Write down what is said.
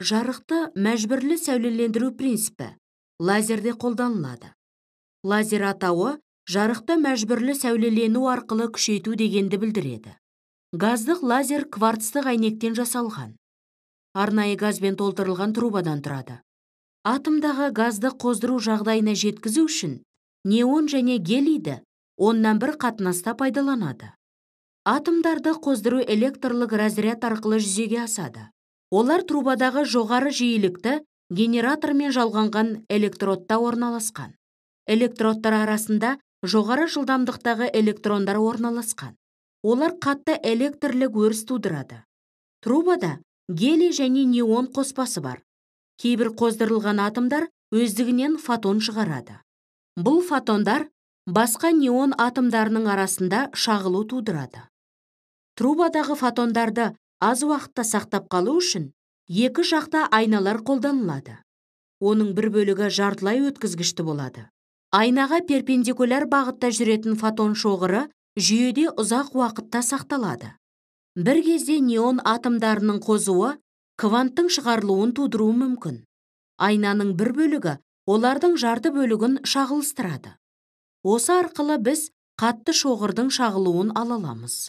жарықты мәжбүрлі сәулелендіру принципі лазерде қолданылады лазер атауы жарықты мәжбүрлі сәулелену арқылы күшейту дегенді білдіреді газдық лазер кварцтық әйнектен жасалған арнайы газбен толтырылған трубадан тұрады атомдағы газды қоздыру жағдайына жеткізу үшін неон және гелийді оннан бір қатынаста пайдаланады атомдарды қоздыру электрлік разряд арқылы жүзеге асады олар трубадағы жоғары жиілікті генератормен жалғанған электродта орналасқан электродтар арасында жоғары жылдамдықтағы электрондар орналасқан олар қатты электрлік өріс тудырады трубада гелий және неон қоспасы бар кейбір қоздырылған атомдар өздігінен фотон шығарады бұл фотондар басқа неон атомдарының арасында шағылу тудырады трубадағы фотондарды аз уақытта сақтап қалу үшін екі жақта айналар қолданылады оның бір бөлігі жартылай өткізгішті болады айнаға перпендикуляр бағытта жүретін фотон шоғыры жүйеде ұзақ уақытта сақталады бір кезде неон атомдарының қозуы кванттың шығарылуын тудыруы мүмкін айнаның бір бөлігі олардың жарты бөлігін шағылыстырады осы арқылы біз қатты шоғырдың шағылуын ала аламыз